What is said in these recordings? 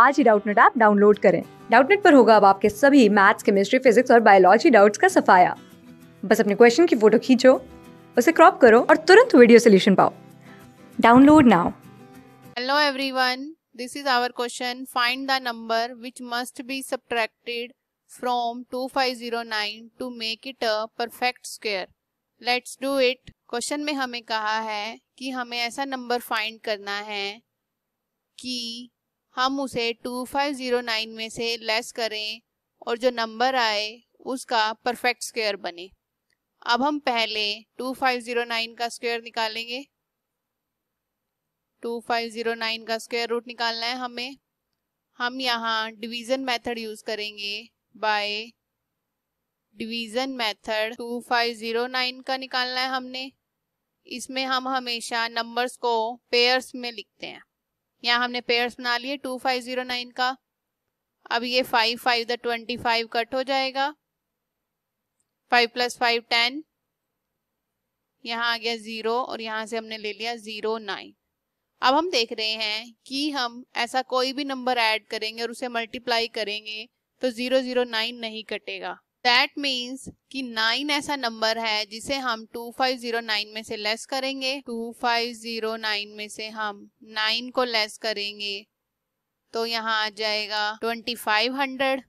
आज ही Doubtnut app download करें डाउटनेट पर होगा अब आपके सभी मैथ्स केमिस्ट्री फिजिक्स और बायोलॉजी डाउट्स का सफाया बस अपने क्वेश्चन की फोटो खींचो उसे क्रॉप करो और तुरंत वीडियो सोल्यूशन पाओ download now hello everyone this is our question find the number which must be subtracted from 2509 to make it a perfect square. Let's do it question में हमें कहा है कि हमें ऐसा नंबर फाइंड करना है कि हम उसे 2509 में से लेस करें और जो नंबर आए उसका परफेक्ट स्क्वायर बने अब हम पहले 2509 का स्क्वायर निकालेंगे 2509 का स्क्वायर रूट निकालना है हमें हम यहाँ डिवीज़न मेथड यूज़ करेंगे बाय डिवीज़न मेथड 2509 का निकालना है हमने इसमें हम हमेशा नंबर्स को पेयर्स में लिखते हैं यहाँ हमने पेयर्स बना लिए टू फाइव जीरो नाइन का अब ये five five the twenty five cut हो जाएगा फाइव प्लस फाइव टेन यहाँ आ गया ज़ीरो और यहाँ से हमने ले लिया ज़ीरो नाइन अब हम देख रहे हैं कि हम ऐसा कोई भी नंबर ऐड करेंगे और उसे मल्टीप्लाई करेंगे तो ज़ीरो ज़ीरो नाइन नहीं कटेगा दैट मीन्स कि नाइन ऐसा नंबर है जिसे हम टू फाइव जीरो नाइन में से लेस करेंगे टू फाइव जीरो नाइन में से हम नाइन को लेस करेंगे तो यहाँ आ जाएगा ट्वेंटी फाइव हंड्रेड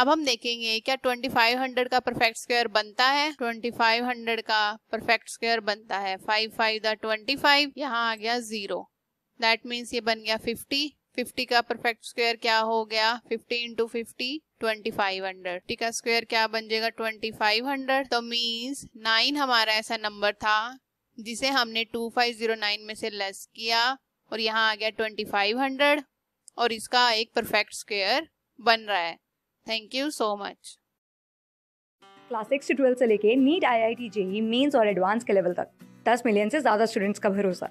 अब हम देखेंगे क्या 2500 का परफेक्ट स्क्वायर बनता है 2500 का परफेक्ट स्क्वायर बनता है फाइव फाइव द फाइव यहाँ आ गया जीरो दैट मीन्स ये बन गया फिफ्टी फिफ्टी का परफेक्ट स्क्वायर क्या हो गया fifty into fifty twenty five hundred ठीक है स्क्वायर क्या बन जाएगा ट्वेंटी फाइव हंड्रेड तो मीन्स नाइन हमारा ऐसा नंबर था जिसे हमने टू फाइव जीरो नाइन में से लेस किया और यहाँ आ गया ट्वेंटी फाइव हंड्रेड और इसका एक परफेक्ट स्क्वायर बन रहा है thank you so much class six से ट्वेल्थ से लेके NEET IIT JEE Mains और एडवांस के लेवल तक दस मिलियन से ज़्यादा स्टूडेंट्स का भरोसा